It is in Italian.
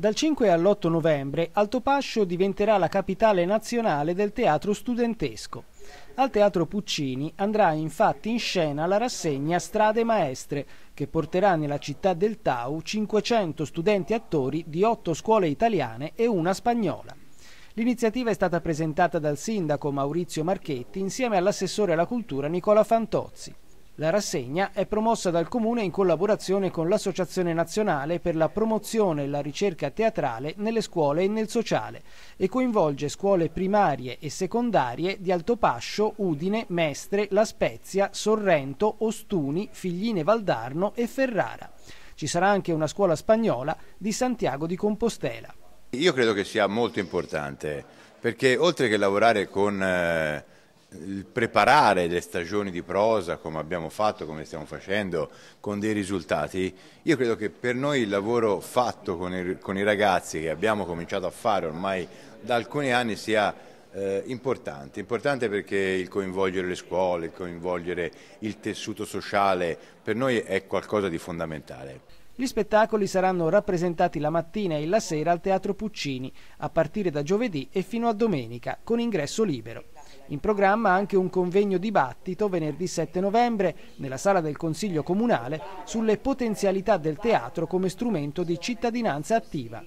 Dal 5 all'8 novembre Altopascio diventerà la capitale nazionale del teatro studentesco. Al Teatro Puccini andrà infatti in scena la rassegna Strade Maestre, che porterà nella città del Tau 500 studenti attori di 8 scuole italiane e una spagnola. L'iniziativa è stata presentata dal sindaco Maurizio Marchetti insieme all'assessore alla cultura Nicola Fantozzi. La rassegna è promossa dal Comune in collaborazione con l'Associazione Nazionale per la promozione e la ricerca teatrale nelle scuole e nel sociale e coinvolge scuole primarie e secondarie di Altopascio, Udine, Mestre, La Spezia, Sorrento, Ostuni, Figline Valdarno e Ferrara. Ci sarà anche una scuola spagnola di Santiago di Compostela. Io credo che sia molto importante perché oltre che lavorare con... Eh il preparare le stagioni di prosa come abbiamo fatto, come stiamo facendo, con dei risultati, io credo che per noi il lavoro fatto con i, con i ragazzi che abbiamo cominciato a fare ormai da alcuni anni sia eh, importante, importante perché il coinvolgere le scuole, il coinvolgere il tessuto sociale per noi è qualcosa di fondamentale. Gli spettacoli saranno rappresentati la mattina e la sera al Teatro Puccini, a partire da giovedì e fino a domenica, con ingresso libero. In programma anche un convegno dibattito venerdì 7 novembre nella sala del Consiglio Comunale sulle potenzialità del teatro come strumento di cittadinanza attiva.